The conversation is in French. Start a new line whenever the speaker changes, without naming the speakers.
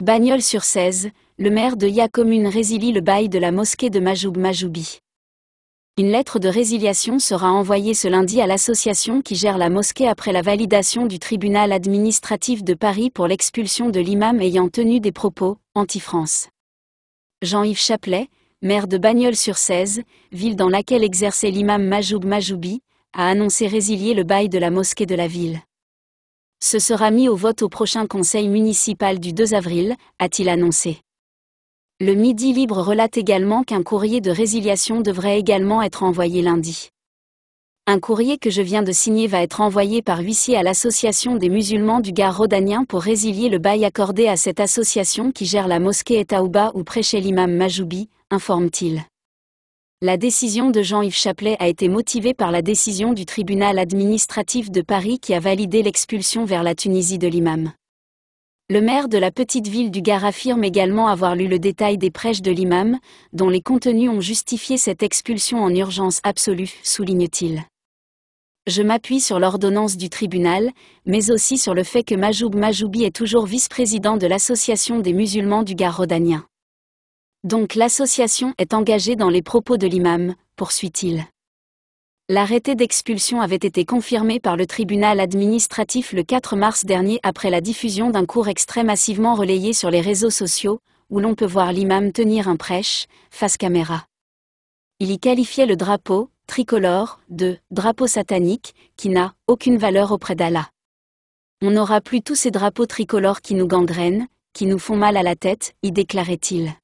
bagnols sur 16, le maire de Ya commune résilie le bail de la mosquée de Majoub Majoubi. Une lettre de résiliation sera envoyée ce lundi à l'association qui gère la mosquée après la validation du tribunal administratif de Paris pour l'expulsion de l'imam ayant tenu des propos anti-France. Jean-Yves Chaplet, maire de Bagnols-sur-Cèze, ville dans laquelle exerçait l'imam Majoub Majoubi, a annoncé résilier le bail de la mosquée de la ville ce sera mis au vote au prochain conseil municipal du 2 avril, a-t-il annoncé. Le Midi Libre relate également qu'un courrier de résiliation devrait également être envoyé lundi. Un courrier que je viens de signer va être envoyé par huissier à l'Association des musulmans du Gard Rodanien pour résilier le bail accordé à cette association qui gère la mosquée Etaouba où prêchait l'imam Majoubi, informe-t-il. La décision de Jean-Yves Chaplet a été motivée par la décision du tribunal administratif de Paris qui a validé l'expulsion vers la Tunisie de l'imam. Le maire de la petite ville du Gard affirme également avoir lu le détail des prêches de l'imam, dont les contenus ont justifié cette expulsion en urgence absolue, souligne-t-il. Je m'appuie sur l'ordonnance du tribunal, mais aussi sur le fait que Majoub Majoubi est toujours vice-président de l'Association des musulmans du Gard rodanien. Donc l'association est engagée dans les propos de l'imam, poursuit-il. L'arrêté d'expulsion avait été confirmé par le tribunal administratif le 4 mars dernier après la diffusion d'un cours extrait massivement relayé sur les réseaux sociaux, où l'on peut voir l'imam tenir un prêche, face caméra. Il y qualifiait le drapeau, tricolore, de drapeau satanique, qui n'a aucune valeur auprès d'Allah. On n'aura plus tous ces drapeaux tricolores qui nous gangrènent, qui nous font mal à la tête, y déclarait-il.